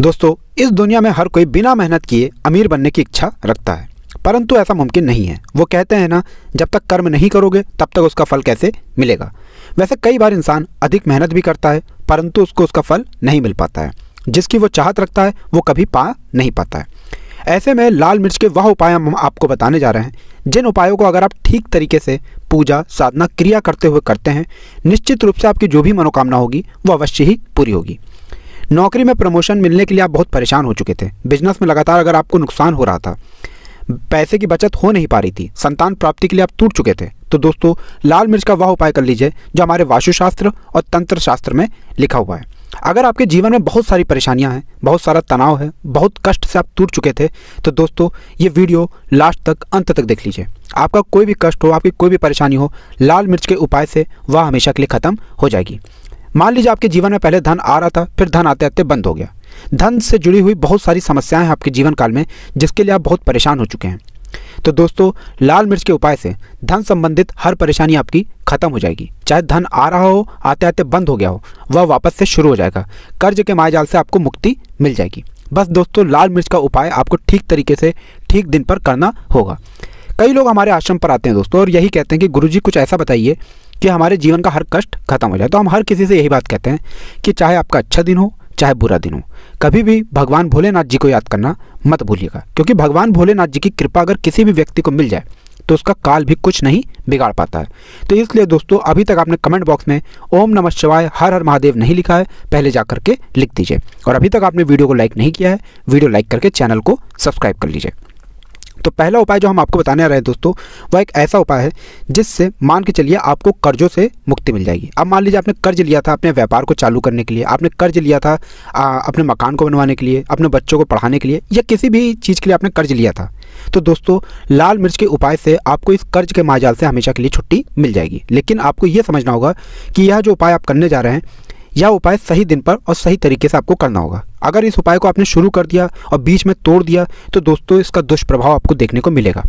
दोस्तों इस दुनिया में हर कोई बिना मेहनत किए अमीर बनने की इच्छा रखता है परंतु ऐसा मुमकिन नहीं है वो कहते हैं ना जब तक कर्म नहीं करोगे तब तक उसका फल कैसे मिलेगा वैसे कई बार इंसान अधिक मेहनत भी करता है परंतु उसको उसका फल नहीं मिल पाता है जिसकी वो चाहत रखता है वो कभी पा नहीं पाता है ऐसे में लाल मिर्च के वह उपाय हम आपको बताने जा रहे हैं जिन उपायों को अगर आप ठीक तरीके से पूजा साधना क्रिया करते हुए करते हैं निश्चित रूप से आपकी जो भी मनोकामना होगी वो अवश्य ही पूरी होगी नौकरी में प्रमोशन मिलने के लिए आप बहुत परेशान हो चुके थे बिजनेस में लगातार अगर आपको नुकसान हो रहा था पैसे की बचत हो नहीं पा रही थी संतान प्राप्ति के लिए आप टूट चुके थे तो दोस्तों लाल मिर्च का वह उपाय कर लीजिए जो हमारे वास्तुशास्त्र और तंत्र शास्त्र में लिखा हुआ है अगर आपके जीवन में बहुत सारी परेशानियां हैं बहुत सारा तनाव है बहुत कष्ट से आप टूट चुके थे तो दोस्तों ये वीडियो लास्ट तक अंत तक देख लीजिए आपका कोई भी कष्ट हो आपकी कोई भी परेशानी हो लाल मिर्च के उपाय से वह हमेशा के लिए ख़त्म हो जाएगी मान लीजिए आपके जीवन में पहले धन आ रहा था फिर धन आते आते बंद हो गया धन से जुड़ी हुई बहुत सारी समस्याएं हैं आपके जीवन काल में जिसके लिए आप बहुत परेशान हो चुके हैं तो दोस्तों लाल मिर्च के उपाय से धन संबंधित हर परेशानी आपकी खत्म हो जाएगी चाहे धन आ रहा हो आते आते बंद हो गया हो वह वापस से शुरू हो जाएगा कर्ज के मायाजाल से आपको मुक्ति मिल जाएगी बस दोस्तों लाल मिर्च का उपाय आपको ठीक तरीके से ठीक दिन पर करना होगा कई लोग हमारे आश्रम पर आते हैं दोस्तों और यही कहते हैं कि गुरुजी कुछ ऐसा बताइए कि हमारे जीवन का हर कष्ट खत्म हो जाए तो हम हर किसी से यही बात कहते हैं कि चाहे आपका अच्छा दिन हो चाहे बुरा दिन हो कभी भी भगवान भोलेनाथ जी को याद करना मत भूलिएगा क्योंकि भगवान भोलेनाथ जी की कृपा अगर किसी भी व्यक्ति को मिल जाए तो उसका काल भी कुछ नहीं बिगाड़ पाता है तो इसलिए दोस्तों अभी तक आपने कमेंट बॉक्स में ओम नमः शिवाय हर हर महादेव नहीं लिखा है पहले जा करके लिख दीजिए और अभी तक आपने वीडियो को लाइक नहीं किया है वीडियो लाइक करके चैनल को सब्सक्राइब कर लीजिए तो पहला उपाय जो हम आपको बताने आ रहे हैं दोस्तों वह एक ऐसा उपाय है जिससे मान के चलिए आपको कर्जों से मुक्ति मिल जाएगी अब मान लीजिए आपने कर्ज लिया था अपने व्यापार को चालू करने के लिए आपने कर्ज लिया था आ, अपने मकान को बनवाने के लिए अपने बच्चों को पढ़ाने के लिए या किसी भी चीज़ के लिए आपने कर्ज लिया था तो दोस्तों लाल मिर्च के उपाय से आपको इस कर्ज के माजाल से हमेशा के लिए छुट्टी मिल जाएगी लेकिन आपको ये समझना होगा कि यह जो उपाय आप करने जा रहे हैं यह उपाय सही दिन पर और सही तरीके से आपको करना होगा अगर इस उपाय को आपने शुरू कर दिया और बीच में तोड़ दिया तो दोस्तों इसका दुष्प्रभाव आपको देखने को मिलेगा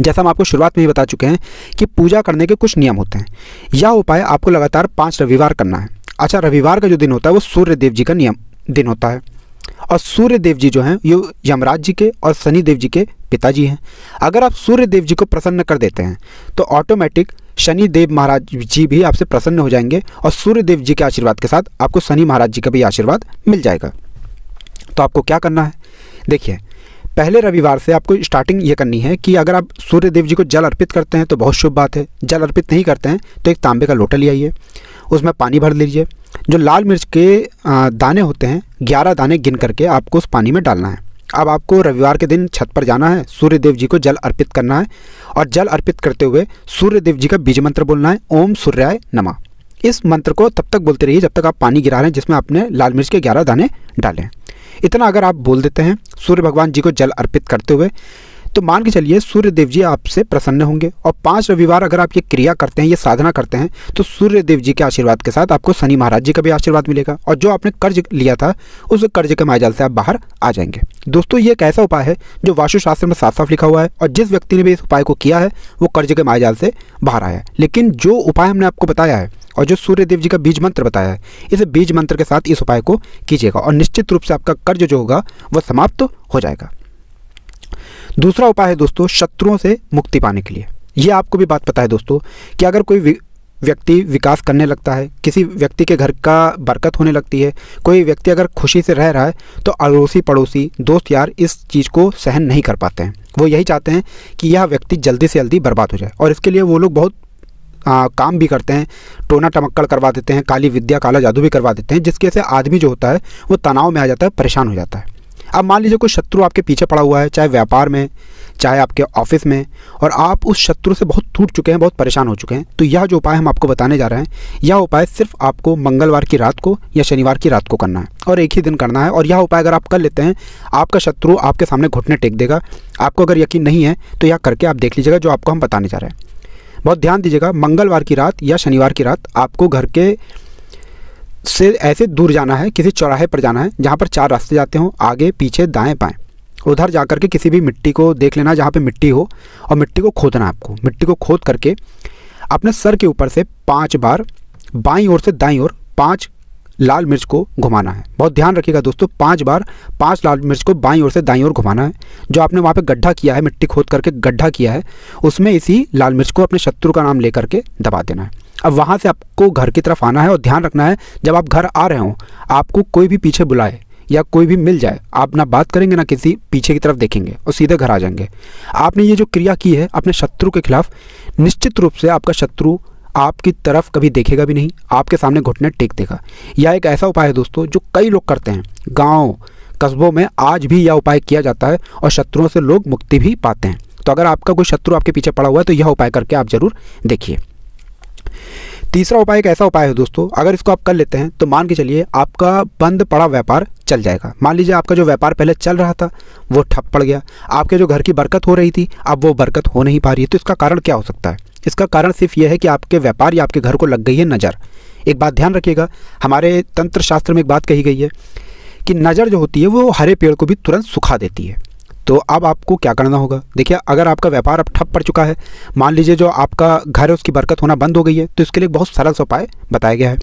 जैसा हम आपको शुरुआत में ही बता चुके हैं कि पूजा करने के कुछ नियम होते हैं यह उपाय आपको लगातार पाँच रविवार करना है अच्छा रविवार का जो दिन होता है वो सूर्य देव जी का नियम दिन होता है और सूर्य देव जी जो हैं ये यमराज जी के और शनि देव जी के पिताजी हैं अगर आप सूर्य देव जी को प्रसन्न कर देते हैं तो ऑटोमेटिक शनि देव महाराज जी भी आपसे प्रसन्न हो जाएंगे और सूर्य देव जी के आशीर्वाद के साथ आपको शनि महाराज जी का भी आशीर्वाद मिल जाएगा तो आपको क्या करना है देखिए पहले रविवार से आपको स्टार्टिंग ये करनी है कि अगर आप सूर्य देव जी को जल अर्पित करते हैं तो बहुत शुभ बात है जल अर्पित नहीं करते हैं तो एक तांबे का लोटा ले आइए उसमें पानी भर लीजिए जो लाल मिर्च के दाने होते हैं ग्यारह दाने गिन करके आपको उस पानी में डालना है अब आपको रविवार के दिन छत पर जाना है सूर्य देव जी को जल अर्पित करना है और जल अर्पित करते हुए सूर्य देव जी का बीज मंत्र बोलना है ओम सूर्याय नमा इस मंत्र को तब तक बोलते रहिए जब तक आप पानी गिरा रहे हैं जिसमें आपने लाल मिर्च के ग्यारह दाने डालें इतना अगर आप बोल देते हैं सूर्य भगवान जी को जल अर्पित करते हुए तो मान के चलिए सूर्यदेव जी आपसे प्रसन्न होंगे और पांच रविवार अगर आप ये क्रिया करते हैं ये साधना करते हैं तो सूर्यदेव जी के आशीर्वाद के साथ आपको शनि महाराज जी का भी आशीर्वाद मिलेगा और जो आपने कर्ज लिया था उस कर्ज के मायजाल से आप बाहर आ जाएंगे दोस्तों ये एक ऐसा उपाय है जो वास्तुशास्त्र में साफ साफ लिखा हुआ है और जिस व्यक्ति ने भी इस उपाय को किया है वो कर्ज के माजाल से बाहर आया है लेकिन जो उपाय हमने आपको बताया है और जो सूर्यदेव जी का बीज मंत्र बताया है इस बीज मंत्र के साथ इस उपाय को कीजिएगा और निश्चित रूप से आपका कर्ज जो होगा वह समाप्त हो जाएगा दूसरा उपाय है दोस्तों शत्रुओं से मुक्ति पाने के लिए ये आपको भी बात पता है दोस्तों कि अगर कोई व्यक्ति विकास करने लगता है किसी व्यक्ति के घर का बरकत होने लगती है कोई व्यक्ति अगर खुशी से रह रहा है तो अड़ोसी पड़ोसी दोस्त यार इस चीज़ को सहन नहीं कर पाते हैं वो यही चाहते हैं कि यह व्यक्ति जल्दी से जल्दी बर्बाद हो जाए और इसके लिए वो लोग बहुत आ, काम भी करते हैं टोना टमक्कड़ करवा देते हैं काली विद्या काला जादू भी करवा देते हैं जिसके से आदमी जो होता है वो तनाव में आ जाता है परेशान हो जाता है अब मान लीजिए कोई शत्रु आपके पीछे पड़ा हुआ है चाहे व्यापार में चाहे आपके ऑफिस में और आप उस शत्रु से बहुत टूट चुके हैं बहुत परेशान हो चुके हैं तो यह जो उपाय हम आपको बताने जा रहे हैं यह उपाय सिर्फ आपको मंगलवार की रात को या शनिवार की रात को करना है और एक ही दिन करना है और यह उपाय अगर आप कर लेते हैं आपका शत्रु आपके सामने घुटने टेक देगा आपको अगर यकीन नहीं है तो यह करके आप देख लीजिएगा जो आपको हम बताने जा रहे हैं बहुत ध्यान दीजिएगा मंगलवार की रात या शनिवार की रात आपको घर के से ऐसे दूर जाना है किसी चौराहे पर जाना है जहाँ पर चार रास्ते जाते हों आगे पीछे दाएँ पाएँ उधर जा के किसी भी मिट्टी को देख लेना जहाँ पे मिट्टी हो और मिट्टी को खोदना है आपको मिट्टी को खोद करके अपने सर के ऊपर से पाँच बार बाईं ओर से दाईं ओर पाँच लाल मिर्च को घुमाना है बहुत ध्यान रखिएगा दोस्तों पांच बार पांच लाल मिर्च को बाई ओर से दाई ओर घुमाना है जो आपने वहाँ पे गड्ढा किया है मिट्टी खोद करके गड्ढा किया है उसमें इसी लाल मिर्च को अपने शत्रु का नाम लेकर के दबा देना है अब वहाँ से आपको घर की तरफ आना है और ध्यान रखना है जब आप घर आ रहे हो आपको कोई भी पीछे बुलाए या कोई भी मिल जाए आप ना बात करेंगे ना किसी पीछे की तरफ देखेंगे और सीधे घर आ जाएंगे आपने ये जो क्रिया की है अपने शत्रु के खिलाफ निश्चित रूप से आपका शत्रु आपकी तरफ कभी देखेगा भी नहीं आपके सामने घुटने टेक देगा यह एक ऐसा उपाय है दोस्तों जो कई लोग करते हैं गाँव कस्बों में आज भी यह उपाय किया जाता है और शत्रुओं से लोग मुक्ति भी पाते हैं तो अगर आपका कोई शत्रु आपके पीछे पड़ा हुआ है तो यह उपाय करके आप ज़रूर देखिए तीसरा उपाय एक ऐसा उपाय है दोस्तों अगर इसको आप कर लेते हैं तो मान के चलिए आपका बंद पड़ा व्यापार चल जाएगा मान लीजिए आपका जो व्यापार पहले चल रहा था वो ठप पड़ गया आपके जो घर की बरकत हो रही थी अब वो बरकत हो नहीं पा रही है तो इसका कारण क्या हो सकता है इसका कारण सिर्फ यह है कि आपके व्यापार या आपके घर को लग गई है नज़र एक बात ध्यान रखिएगा हमारे तंत्र शास्त्र में एक बात कही गई है कि नज़र जो होती है वो हरे पेड़ को भी तुरंत सुखा देती है तो अब आपको क्या करना होगा देखिए अगर आपका व्यापार अब ठप पड़ चुका है मान लीजिए जो आपका घर है उसकी बरकत होना बंद हो गई है तो इसके लिए बहुत सरल सा उपाय बताया गया है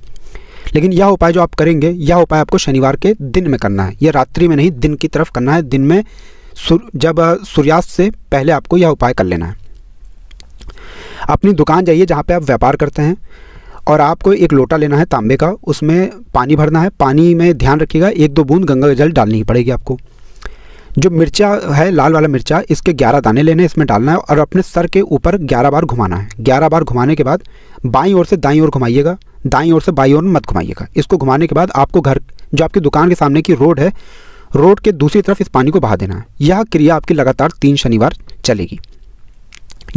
लेकिन यह उपाय जो आप करेंगे यह उपाय आपको शनिवार के दिन में करना है यह रात्रि में नहीं दिन की तरफ करना है दिन में सुर, जब सूर्यास्त से पहले आपको यह उपाय कर लेना है अपनी दुकान जाइए जहाँ पे आप व्यापार करते हैं और आपको एक लोटा लेना है तांबे का उसमें पानी भरना है पानी में ध्यान रखिएगा एक दो बूंद गंगा जल डालनी पड़ेगी आपको जो मिर्चा है लाल वाला मिर्चा इसके ग्यारह दाने लेने इसमें डालना है और अपने सर के ऊपर ग्यारह बार घुमाना है ग्यारह बार घुमाने के बाद बाईं ओर से दाई ओर घुमाइएगा दाई ओर से बाई ओर मत घुमाइएगा इसको घुमाने के बाद आपको घर जो आपकी दुकान के सामने की रोड है रोड के दूसरी तरफ इस पानी को बहा देना है यह क्रिया आपकी लगातार तीन शनिवार चलेगी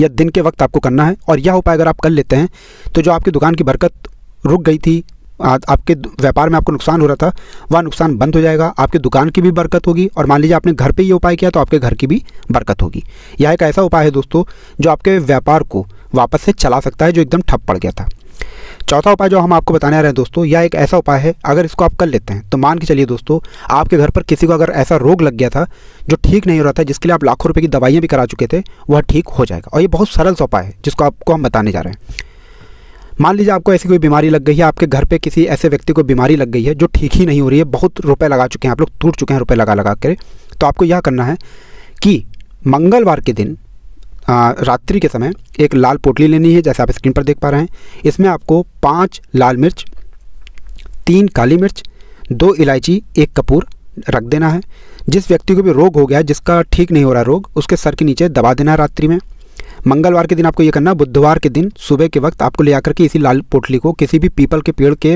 यह दिन के वक्त आपको करना है और यह उपाय अगर आप कर लेते हैं तो जो आपकी दुकान की बरकत रुक गई थी आपके व्यापार में आपको नुकसान हो रहा था वह नुकसान बंद हो जाएगा आपकी दुकान की भी बरकत होगी और मान लीजिए आपने घर पे ये उपाय किया तो आपके घर की भी बरकत होगी यह एक ऐसा उपाय है दोस्तों जो आपके व्यापार को वापस से चला सकता है जो एकदम ठप पड़ गया था चौथा उपाय जो हम आपको बताने आ रहे हैं दोस्तों यह एक ऐसा उपाय है अगर इसको आप कर लेते हैं तो मान के चलिए दोस्तों आपके घर पर किसी को अगर ऐसा रोग लग गया था जो ठीक नहीं हो रहा था जिसके लिए आप लाखों रुपए की दवाइयाँ भी करा चुके थे वह ठीक हो जाएगा और ये बहुत सरल सा उपाय है जिसको आपको हम बताने जा रहे हैं मान लीजिए आपको ऐसी कोई बीमारी लग गई है आपके घर पे किसी ऐसे व्यक्ति को बीमारी लग गई है जो ठीक ही नहीं हो रही है बहुत रुपए लगा चुके हैं आप लोग टूट चुके हैं रुपए लगा लगा कर तो आपको यह करना है कि मंगलवार के दिन रात्रि के समय एक लाल पोटली लेनी है जैसे आप स्क्रीन पर देख पा रहे हैं इसमें आपको पाँच लाल मिर्च तीन काली मिर्च दो इलायची एक कपूर रख देना है जिस व्यक्ति को भी रोग हो गया है जिसका ठीक नहीं हो रहा रोग उसके सर के नीचे दबा देना है रात्रि में मंगलवार के दिन आपको ये करना है बुधवार के दिन सुबह के वक्त आपको ले आकर के इसी लाल पोटली को किसी भी पीपल के पेड़ के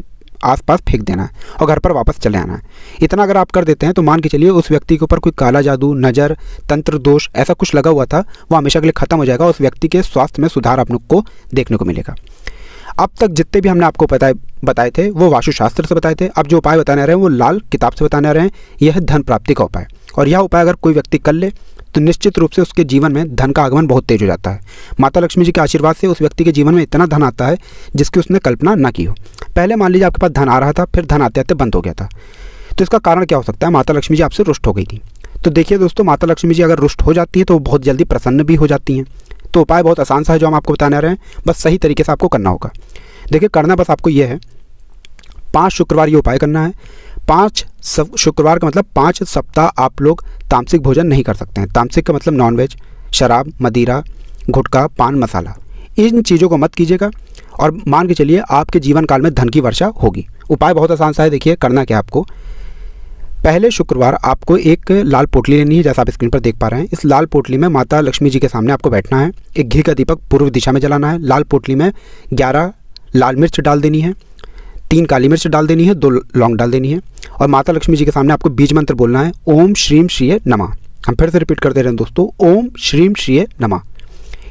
आसपास फेंक देना है और घर पर वापस चले आना है इतना अगर आप कर देते हैं तो मान के चलिए उस व्यक्ति के ऊपर कोई काला जादू नज़र तंत्र दोष ऐसा कुछ लगा हुआ था वो हमेशा के लिए खत्म हो जाएगा उस व्यक्ति के स्वास्थ्य में सुधार आप लोग को देखने को मिलेगा अब तक जितने भी हमने आपको बताए बताए थे वो वास्तुशास्त्र से बताए थे अब जो उपाय बताने रहे हैं वो लाल किताब से बताने रहे हैं यह धन प्राप्ति का उपाय और यह उपाय अगर कोई व्यक्ति कर ले तो निश्चित रूप से उसके जीवन में धन का आगमन बहुत तेज हो जाता है माता लक्ष्मी जी के आशीर्वाद से उस व्यक्ति के जीवन में इतना धन आता है जिसकी उसने कल्पना ना की हो पहले मान लीजिए आपके पास धन आ रहा था फिर धन आते आते बंद हो गया था तो इसका कारण क्या हो सकता है माता लक्ष्मी जी आपसे रुष्ट हो गई थी तो देखिए दोस्तों माता लक्ष्मी जी अगर रुष्ट हो जाती है तो वो बहुत जल्दी प्रसन्न भी हो जाती हैं तो उपाय बहुत आसान सा है जो हम आपको बताने आ रहे हैं बस सही तरीके से आपको करना होगा देखिए करना बस आपको ये है पाँच शुक्रवार ये उपाय करना है पाँच शुक्रवार का मतलब पाँच सप्ताह आप लोग तामसिक भोजन नहीं कर सकते हैं तामसिक का मतलब नॉनवेज शराब मदिरा घुटका पान मसाला इन चीज़ों को मत कीजिएगा और मान के चलिए आपके जीवन काल में धन की वर्षा होगी उपाय बहुत आसान सा है देखिए करना क्या आपको पहले शुक्रवार आपको एक लाल पोटली लेनी है जैसा आप स्क्रीन पर देख पा रहे हैं इस लाल पोटली में माता लक्ष्मी जी के सामने आपको बैठना है एक घी का दीपक पूर्व दिशा में जलाना है लाल पोटली में ग्यारह लाल मिर्च डाल देनी है तीन काली मिर्च डाल देनी है दो लौंग डाल देनी है और माता लक्ष्मी जी के सामने आपको बीज मंत्र बोलना है ओम श्रीम श्रीय नमा हम फिर से रिपीट करते रहे दोस्तों ओम श्रीम श्री नमा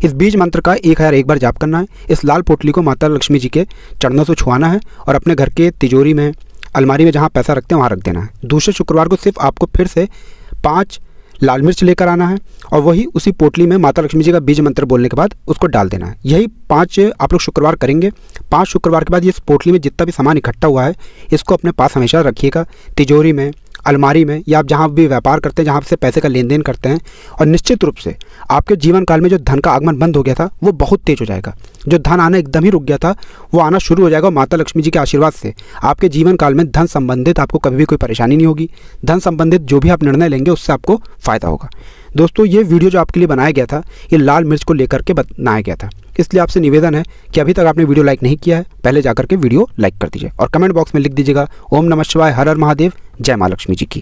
इस बीज मंत्र का एक हज़ार एक बार जाप करना है इस लाल पोटली को माता लक्ष्मी जी के चरणों से छुआना है और अपने घर के तिजोरी में अलमारी में जहाँ पैसा रखते हैं वहाँ रख देना है दूसरे शुक्रवार को सिर्फ आपको फिर से पाँच लाल मिर्च लेकर आना है और वही उसी पोटली में माता लक्ष्मी जी का बीज मंत्र बोलने के बाद उसको डाल देना है यही पाँच आप लोग शुक्रवार करेंगे पाँच शुक्रवार के बाद इस पोटली में जितना भी सामान इकट्ठा हुआ है इसको अपने पास हमेशा रखिएगा तिजोरी में अलमारी में या आप जहाँ भी व्यापार करते हैं जहाँ से पैसे का लेन देन करते हैं और निश्चित रूप से आपके जीवन काल में जो धन का आगमन बंद हो गया था वो बहुत तेज हो जाएगा जो धन आना एकदम ही रुक गया था वो आना शुरू हो जाएगा माता लक्ष्मी जी के आशीर्वाद से आपके जीवन काल में धन संबंधित आपको कभी भी कोई परेशानी नहीं होगी धन संबंधित जो भी आप निर्णय लेंगे उससे आपको फ़ायदा होगा दोस्तों ये वीडियो जो आपके लिए बनाया गया था ये लाल मिर्च को लेकर के बनाया गया था इसलिए आपसे निवेदन है कि अभी तक आपने वीडियो लाइक नहीं किया है पहले जाकर के वीडियो लाइक कर दीजिए और कमेंट बॉक्स में लिख दीजिएगा ओम नमः शिवाय हर हर महादेव जय माँ लक्ष्मी जी की